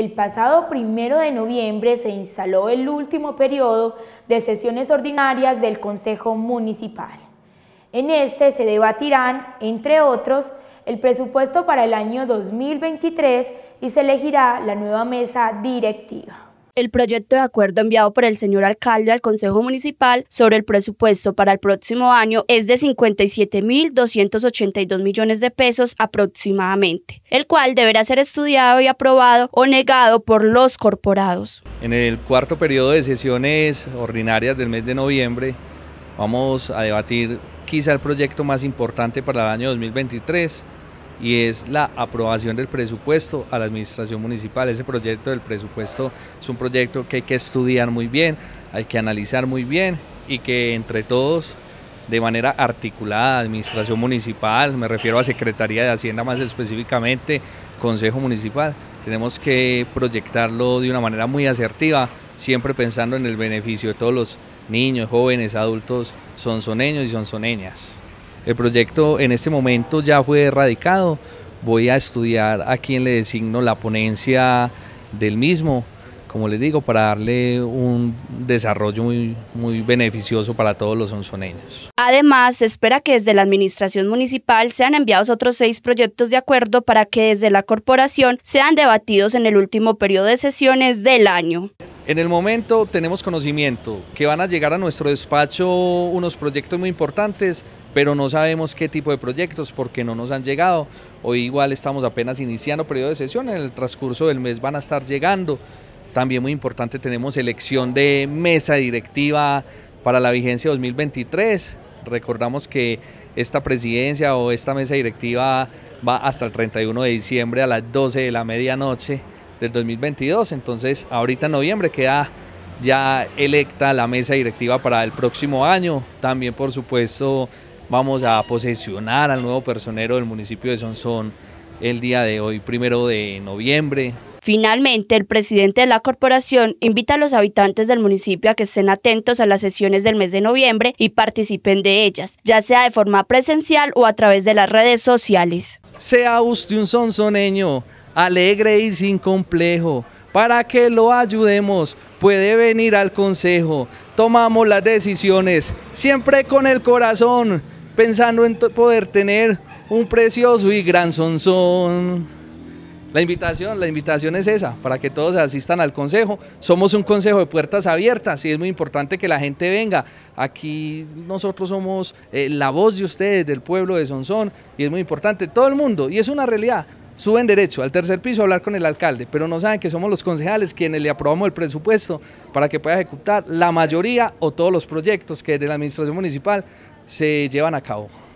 el pasado primero de noviembre se instaló el último periodo de sesiones ordinarias del Consejo Municipal. En este se debatirán, entre otros, el presupuesto para el año 2023 y se elegirá la nueva mesa directiva el proyecto de acuerdo enviado por el señor alcalde al Consejo Municipal sobre el presupuesto para el próximo año es de 57.282 millones de pesos aproximadamente, el cual deberá ser estudiado y aprobado o negado por los corporados. En el cuarto periodo de sesiones ordinarias del mes de noviembre vamos a debatir quizá el proyecto más importante para el año 2023 y es la aprobación del presupuesto a la administración municipal. Ese proyecto del presupuesto es un proyecto que hay que estudiar muy bien, hay que analizar muy bien y que entre todos de manera articulada, administración municipal, me refiero a Secretaría de Hacienda más específicamente, Consejo Municipal, tenemos que proyectarlo de una manera muy asertiva, siempre pensando en el beneficio de todos los niños, jóvenes, adultos, sonzoneños y son sonzoneñas. El proyecto en este momento ya fue erradicado. Voy a estudiar a quien le designo la ponencia del mismo, como les digo, para darle un desarrollo muy, muy beneficioso para todos los onzoneños. Además, se espera que desde la Administración Municipal sean enviados otros seis proyectos de acuerdo para que desde la Corporación sean debatidos en el último periodo de sesiones del año. En el momento tenemos conocimiento que van a llegar a nuestro despacho unos proyectos muy importantes, pero no sabemos qué tipo de proyectos porque no nos han llegado. Hoy igual estamos apenas iniciando periodo de sesión, en el transcurso del mes van a estar llegando. También muy importante tenemos elección de mesa directiva para la vigencia 2023. Recordamos que esta presidencia o esta mesa directiva va hasta el 31 de diciembre a las 12 de la medianoche del 2022. Entonces, ahorita en noviembre queda ya electa la mesa directiva para el próximo año. También, por supuesto, vamos a posesionar al nuevo personero del municipio de Sonsón el día de hoy, primero de noviembre. Finalmente, el presidente de la corporación invita a los habitantes del municipio a que estén atentos a las sesiones del mes de noviembre y participen de ellas, ya sea de forma presencial o a través de las redes sociales. Sea usted un sonsoneño alegre y sin complejo, para que lo ayudemos, puede venir al consejo. Tomamos las decisiones, siempre con el corazón, pensando en poder tener un precioso y gran sonzón. La invitación, la invitación es esa, para que todos asistan al consejo. Somos un consejo de puertas abiertas y es muy importante que la gente venga. Aquí nosotros somos eh, la voz de ustedes, del pueblo de Sonsón, y es muy importante, todo el mundo, y es una realidad suben derecho al tercer piso a hablar con el alcalde, pero no saben que somos los concejales quienes le aprobamos el presupuesto para que pueda ejecutar la mayoría o todos los proyectos que de la administración municipal se llevan a cabo.